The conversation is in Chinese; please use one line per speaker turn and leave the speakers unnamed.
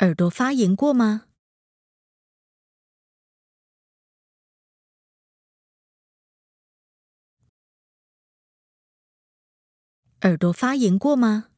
耳朵发炎过吗？耳朵发炎过吗？